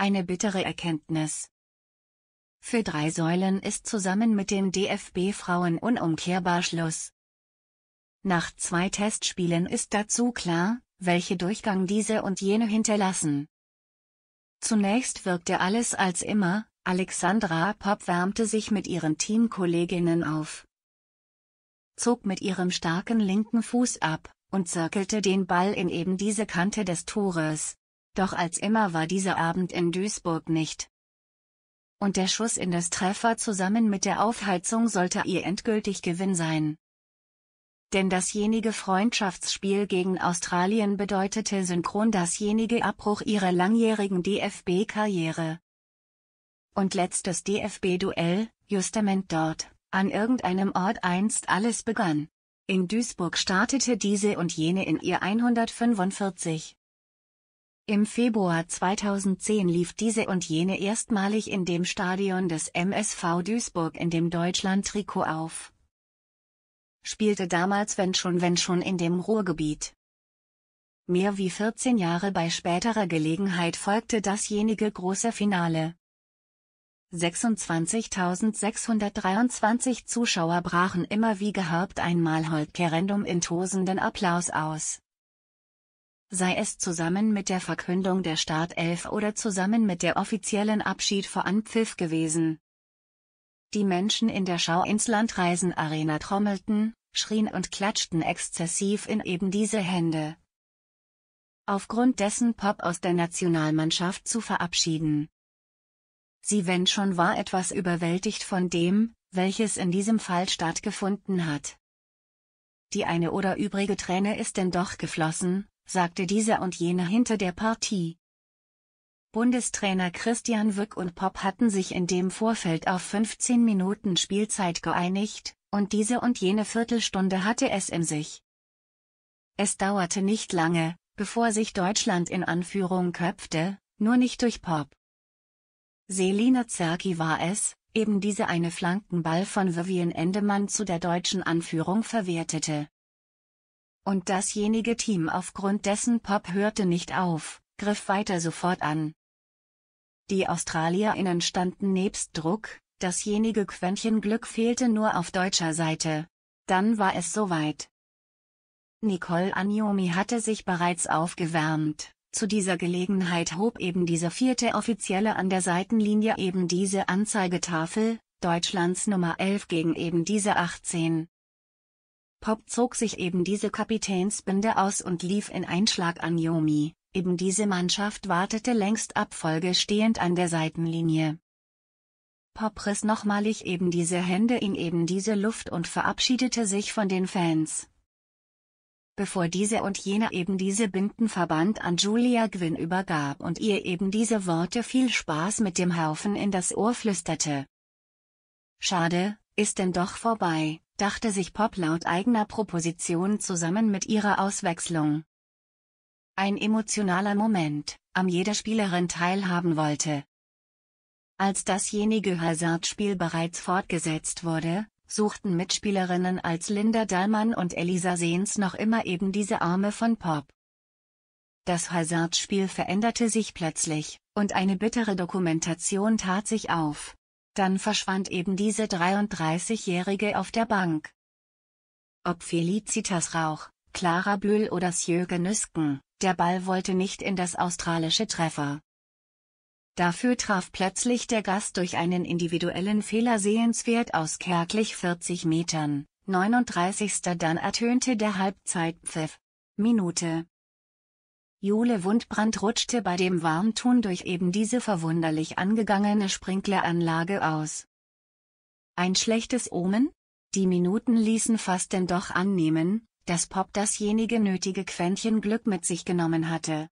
eine bittere Erkenntnis. Für drei Säulen ist zusammen mit den DFB-Frauen unumkehrbar Schluss. Nach zwei Testspielen ist dazu klar, welche Durchgang diese und jene hinterlassen. Zunächst wirkte alles als immer, Alexandra Popp wärmte sich mit ihren Teamkolleginnen auf, zog mit ihrem starken linken Fuß ab und zirkelte den Ball in eben diese Kante des Tores. Doch als immer war dieser Abend in Duisburg nicht. Und der Schuss in das Treffer zusammen mit der Aufheizung sollte ihr endgültig Gewinn sein. Denn dasjenige Freundschaftsspiel gegen Australien bedeutete synchron dasjenige Abbruch ihrer langjährigen DFB-Karriere. Und letztes DFB-Duell, justament dort, an irgendeinem Ort einst alles begann. In Duisburg startete diese und jene in ihr 145. Im Februar 2010 lief diese und jene erstmalig in dem Stadion des MSV Duisburg in dem Deutschland-Trikot auf. Spielte damals wenn schon wenn schon in dem Ruhrgebiet. Mehr wie 14 Jahre bei späterer Gelegenheit folgte dasjenige große Finale. 26.623 Zuschauer brachen immer wie gehabt einmal Malhold-Kerendum in tosenden Applaus aus sei es zusammen mit der Verkündung der Startelf oder zusammen mit der offiziellen Abschied vor Anpfiff gewesen. Die Menschen in der Schau ins Landreisen Arena trommelten, schrien und klatschten exzessiv in eben diese Hände. Aufgrund dessen Pop aus der Nationalmannschaft zu verabschieden. Sie wenn schon war etwas überwältigt von dem, welches in diesem Fall stattgefunden hat. Die eine oder übrige Träne ist denn doch geflossen, sagte dieser und jener hinter der Partie. Bundestrainer Christian Wück und Pop hatten sich in dem Vorfeld auf 15 Minuten Spielzeit geeinigt, und diese und jene Viertelstunde hatte es in sich. Es dauerte nicht lange, bevor sich Deutschland in Anführung köpfte, nur nicht durch Pop. Selina Zerki war es, eben diese eine Flankenball von Vivian Endemann zu der deutschen Anführung verwertete. Und dasjenige Team aufgrund dessen Pop hörte nicht auf, griff weiter sofort an. Die AustralierInnen standen nebst Druck, dasjenige Quäntchen Glück fehlte nur auf deutscher Seite. Dann war es soweit. Nicole Anjomi hatte sich bereits aufgewärmt, zu dieser Gelegenheit hob eben dieser vierte Offizielle an der Seitenlinie eben diese Anzeigetafel, Deutschlands Nummer 11 gegen eben diese 18. Pop zog sich eben diese Kapitänsbinde aus und lief in Einschlag an Yomi, eben diese Mannschaft wartete längst Abfolge stehend an der Seitenlinie. Pop riss nochmalig eben diese Hände in eben diese Luft und verabschiedete sich von den Fans. Bevor diese und jene eben diese Bindenverband an Julia Gwynn übergab und ihr eben diese Worte viel Spaß mit dem Haufen in das Ohr flüsterte. Schade, ist denn doch vorbei dachte sich Pop laut eigener Proposition zusammen mit ihrer Auswechslung. Ein emotionaler Moment, am jeder Spielerin teilhaben wollte. Als dasjenige hazard bereits fortgesetzt wurde, suchten Mitspielerinnen als Linda Dahlmann und Elisa Sehns noch immer eben diese Arme von Pop. Das hazard veränderte sich plötzlich, und eine bittere Dokumentation tat sich auf, dann verschwand eben diese 33-Jährige auf der Bank. Ob Felicitas Rauch, Clara Blühl oder Sjöge Nüsken, der Ball wollte nicht in das australische Treffer. Dafür traf plötzlich der Gast durch einen individuellen Fehler sehenswert aus kärglich 40 Metern. 39. Dann ertönte der Halbzeitpfiff. Minute Jule Wundbrand rutschte bei dem Warmtun durch eben diese verwunderlich angegangene Sprinkleranlage aus. Ein schlechtes Omen? Die Minuten ließen fast denn doch annehmen, dass Pop dasjenige nötige Quäntchen Glück mit sich genommen hatte,